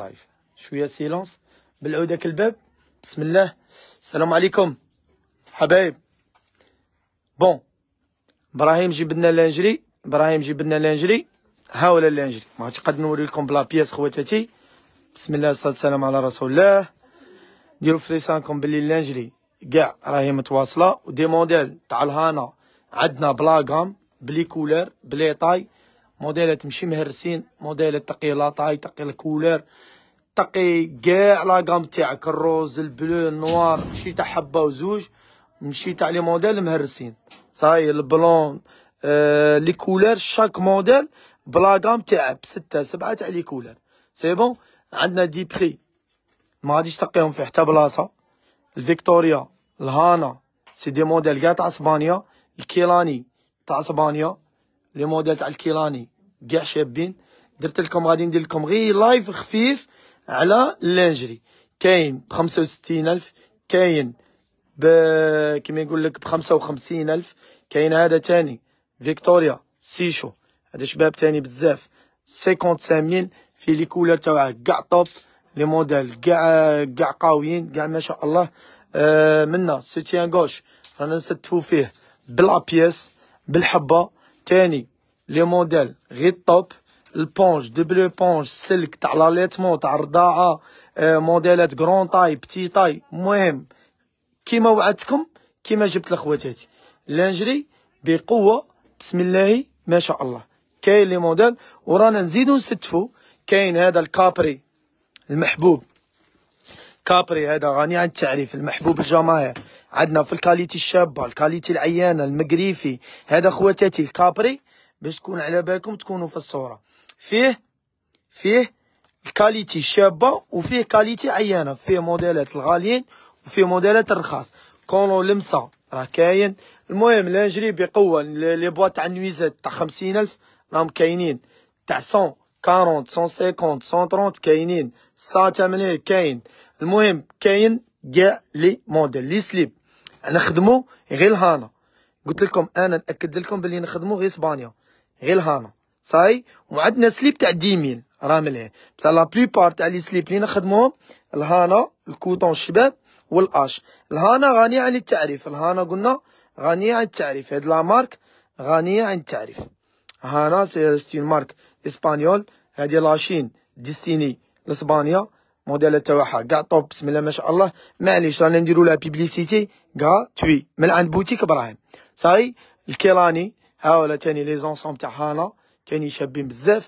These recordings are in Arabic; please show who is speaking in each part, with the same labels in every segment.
Speaker 1: لايف طيب. شويه سيلونس بلعوا داك الباب بسم الله السلام عليكم حبايب بون ابراهيم جيب لنا لانجري ابراهيم جيب لنا لانجري ها ولا لانجري ما عادش قد نوري لكم بلا بياس خواتاتي بسم الله والصلاه والسلام على رسول الله ديروا فريسانكم باللي لانجري كاع راهي متواصله ودي موديل تاع الهانا عندنا بلا غام بلي كولر بلي طاي موديلات ماشي مهرسين موديلات تقي لاطاي تقي الكولير تقي كاع غام تاعك الروز البلو النوار ماشي تاع حبه وزوج ماشي تاع لي موديل مهرسين صاي البلون آه لي كولير شاك موديل غام تاع بستة سبعة تاع لي كولير سي بون عندنا دي بري ما غاديش تقيهم في حتى بلاصه الفيكتوريا الهانا سي دي موديل كاع تاع اسبانيا الكيلاني تاع اسبانيا لي موديل تاع الكيلاني كاع شابين درت لكم غادي ندير لكم غير لايف خفيف على اللانجري كاين ب 65000 كاين ب كيما يقول لك ب 55000 كاين هذا تاني فيكتوريا سيشو هذا شباب تاني بزاف 55000 في لي كولر تاعها كاع طوب لي موديل كاع كاع قاويين كاع ما شاء الله آه منا سوتيان غوش رانا نستفو فيه بلا بيس بالحبه تاني لي موديل غير الطوب البونج دبلو بونج سلك تاع لاليتمون تاع الرضاعه آه موديلات كرون طاي بتي طاي المهم كيما وعدتكم كيما جبت لخواتاتي لانجري بقوه بسم الله ما شاء الله كاين لي موديل ورانا نزيدو نستفو كاين هذا الكابري المحبوب كابري هذا غني عن التعريف المحبوب الجماهير عندنا في الكاليتي الشابه الكاليتي العيانه المقريفي هذا خواتاتي الكابري باش تكون على بالكم تكونوا في الصوره فيه فيه الكاليتي الشابه وفيه كاليتي عيانه فيه موديلات الغاليين وفيه موديلات الرخاص كونو لمسه راه كاين المهم لانجري بقوه لي بواط تاع النويزات تاع 50000 راهم كاينين تاع 140 150 130 كاينين 180 كاين المهم كاين كاع لي موديل لي سليب نخدمو غير الهانا قلت لكم انا ناكد لكم بلي نخدمو غير اسبانيا غير الهانا صاي وعندنا سليب تاع 10000 راه ملهي بصح لا بليبار تاع لي سليب لي نخدموهم الهانا الكوطون الشباب والاش الهانا غنيه عن التعريف الهانا قلنا غنيه عن التعريف هاد لا مارك غنيه عن التعريف هانا سي مارك اسبانيول هادي لاشين ديستيني لاسبانيا موديل تاعها كاع طوب بسم الله ما شاء الله معليش رانا نديرو لها بيبليسيتي كاع توي من عند بوتيك ابراهيم صاي الكيلاني ها ولا تاني لي زونسون هانا تاني شابين بزاف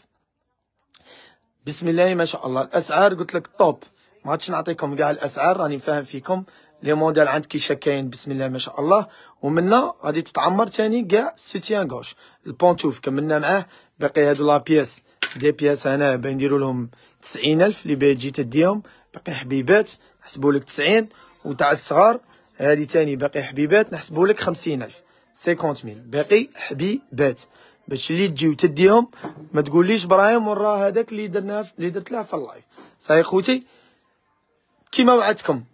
Speaker 1: بسم الله ما شاء الله الاسعار قلت لك طوب ما عادش نعطيكم كاع الاسعار راني فاهم فيكم لي موديل عند كيشا كاين بسم الله ما شاء الله ومننا غادي تتعمر تاني كاع سوتيان غوش البونتوف كملنا معاه باقي هادو لا بيس دي بياس انا بنديرو لهم 90000 اللي تجي تديهم باقي حبيبات نحسبوا لك 90 وتاع الصغار هذه تاني باقي حبيبات نحسبوا لك 50000 50000 باقي حبيبات باش اللي تجي وتديهم ما تقوليش ابراهيم ورا هذاك اللي درناه اللي درت له في اللايف صاي خوتي كيما وعدتكم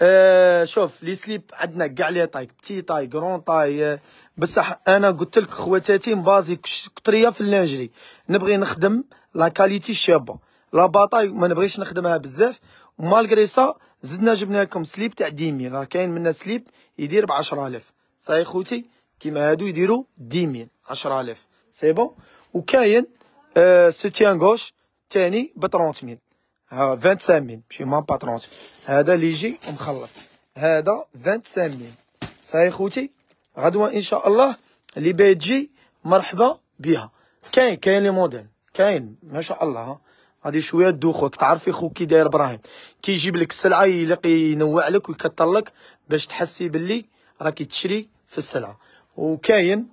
Speaker 1: آه شوف لي سليب عندنا كاع لي طاي بتي طاي كرون طاي آه بصح انا قلت لك خواتاتي مبازي كثريه في اللانجري نبغي نخدم لا كاليتي الشابه لا باطاي ما نبغيش نخدمها بزاف ومالغري سا زدنا جبنا لكم سليب تاع ديميل راه كاين منا سليب يدير ب 10000 صاي خوتي كيما هادو يديروا ديميل 10000 سي بون وكاين آه سوتيان غوش ثاني ب 30000 ها 25000 ماشي ما با 30 هذا اللي يجي ومخلط هذا 25000 صاي خوتي غدوه ان شاء الله اللي باغي تجي مرحبا بها كاين كاين لي موديل كاين ما شاء الله غادي شويه دوخوك خوك تعرفي خوك كي داير ابراهيم كيجيب لك السلعه يلاقي ينوع لك ويكثر لك باش تحسي باللي راكي تشري في السلعه وكاين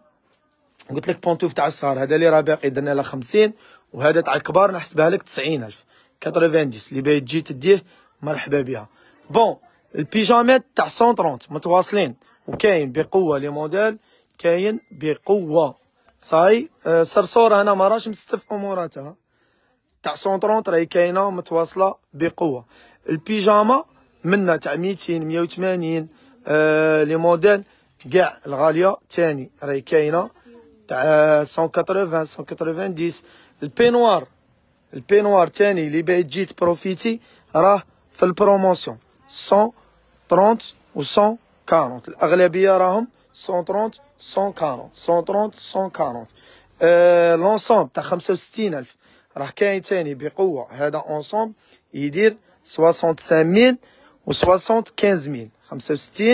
Speaker 1: قلت لك بونتوف تاع الصغار هذا اللي راه باقي درنا له 50 وهذا تاع الكبار نحسبها لك 90000 90 اللي باغي تجي تديه مرحبا بها بون البيجامات تاع 130 متواصلين وكاين بقوه لي موديل كاين بقوه صاي آه صرصوره هنا ما راش مستف اموراتها تاع 130 راهي كاينه متواصله بقوه البيجاما منا تاع 200 180 آه لي موديل كاع الغاليه ثاني راهي كاينه تاع 180 آه، 190 البينوار البينوار ثاني اللي باغي تجي تبروفيتي راه في البروموسيون 130 و 100 140 الاغلبيه راهم 130 140 130 140 آه لونسومبل تاع 65000 راه كاين ثاني بقوه هذا اونسومبل يدير 65000 و 75000 65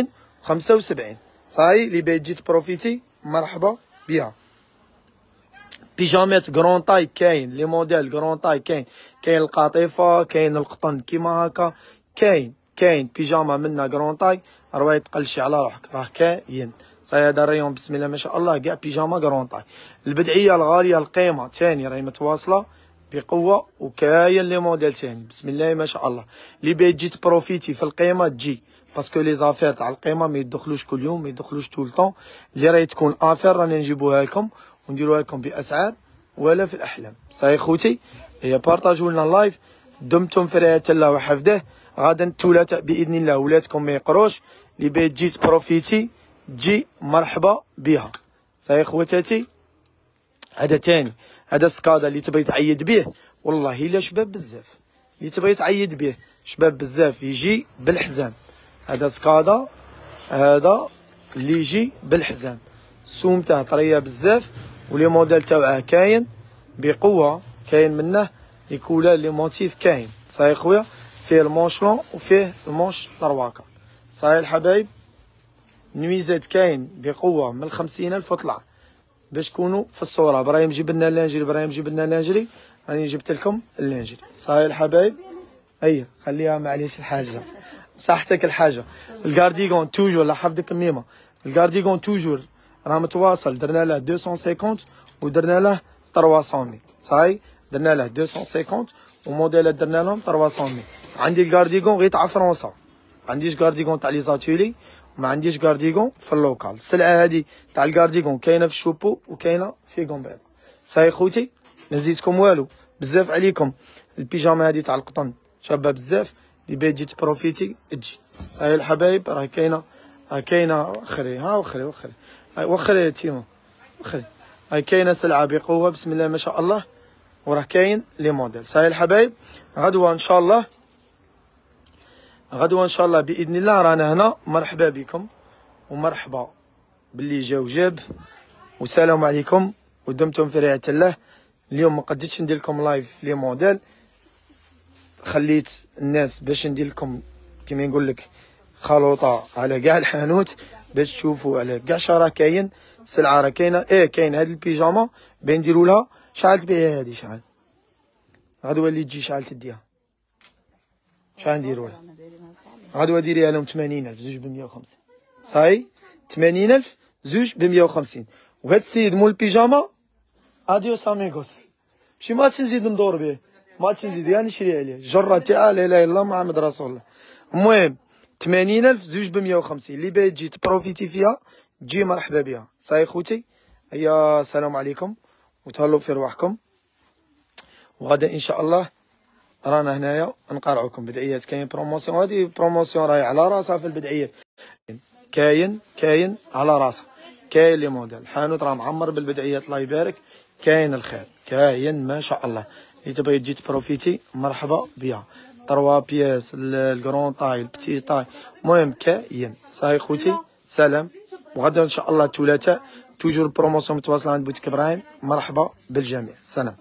Speaker 1: و 75 صاي اللي باغي تجي تبروفيتي مرحبا بها بيجامات غرون تاي كاين لي موديل غرون تاي كاين كاين القطيفه كاين القطن كيما هكا كاين كاين بيجامه منا غرون تاي رواية تقلشي على روحك راه كاين صيادة ريون بسم الله ما شاء الله كاع بيجاما كرونطاي البدعية الغالية القيمة تاني راهي متواصلة بقوة وكاين لي موديل تاني بسم الله ما شاء الله اللي بغيت تجي تبروفيتي في القيمة تجي باسكو لي زافير تاع القيمة ما يدخلوش كل يوم ما يدخلوش طول طون اللي راهي تكون افير رانا نجيبوها لكم ونديروها لكم باسعار ولا في الاحلام صاي خوتي هي بارطاجوا لنا اللايف دمتم في رعاية الله وحفظه غادا الثلاثاء باذن الله ولادكم ما يقروش اللي بغيت تجي تبروفيتي تجي مرحبا بها صافي خواتاتي هذا تاني هذا سكادا اللي تبغي تعيد به والله الا شباب بزاف اللي تبغي تعيد به شباب بزاف يجي بالحزام هذا سكادا هذا اللي يجي بالحزام سومته طريه بزاف ولي موديل تاوعه كاين بقوه كاين منه لي كولا لي موتيف كاين صاي خويا فيه المونشلون وفيه المونش طرواكه صحيح الحبايب نويزات كاين بقوه من الخمسين الف وطلع باش تكونوا في الصوره ابراهيم جيب لنا لانجري ابراهيم جيب لنا لانجري راني جبت لكم اللانجري صحيح الحبايب اي خليها معليش الحاجه صحتك الحاجه الكارديغون توجور لاحظ ديك الميمه الكارديغون توجور راه متواصل درنا له 250 ودرنا له 300 صحيح درنا له 250 وموديلات درنا لهم 300 عندي الكارديغون غير تاع فرنسا ما عنديش كارديغون تاع لي زاتولي ما عنديش كارديغون في اللوكال السلعه هادي تاع الكارديغون كاينه في الشوبو وكاينه في غومبيل صاي خوتي ما نزيدكم والو بزاف عليكم البيجامه هادي تاع القطن شابه بزاف اللي بيت تجي تبروفيتي تجي صاي الحبايب راه كاينه راه كاينه وخري ها وخري وخري وخري يا تيمو وخري هاي كاينه سلعه بقوه بسم الله ما شاء الله وراه كاين لي موديل صاي الحبايب غدوه ان شاء الله غدوه ان شاء الله باذن الله رانا هنا مرحبا بكم ومرحبا باللي جا وجاب والسلام عليكم ودمتم في رعايه الله اليوم ما قدتش ندير لكم لايف لي موديل خليت الناس باش ندير لكم كيما نقول لك خلوطه على كاع الحانوت باش تشوفوا على كاع شرا كاين سلعه راه كاينه ايه كاين هاد البيجاما بين نديروا لها شحال تبيع هادي شحال غدوه اللي تجي شحال تديها شحال نديرو لها غدوه ديريها لهم 80000 زوج ب 150 صاي 80000 زوج ب 150 وهاد السيد مول البيجاما اديوس اميغوس ماشي ما عادش نزيد ندور به ما عادش نزيد يعني شري عليه تاع لا اله الا الله محمد رسول الله المهم 80000 زوج ب 150 اللي باغي تجي تبروفيتي فيها تجي مرحبا بها صاي خوتي هيا السلام عليكم وتهلاو في رواحكم وغدا ان شاء الله رانا هنايا نقارعوكم بدعيات كاين بروموسيون هادي بروموسيون راهي على راسها في البدعيات كاين كاين على راسها كاين لي موديل الحانوت راه معمر بالبدعيات الله يبارك كاين الخير كاين ما شاء الله اللي تبغي تجي تبروفيتي مرحبا بها تروا بياس الكرون طاي البتي طاي المهم كاين صاي خوتي سلام وغدا ان شاء الله الثلاثاء توجور بروموسيون متواصله عند بوتيك ابراهيم مرحبا بالجميع سلام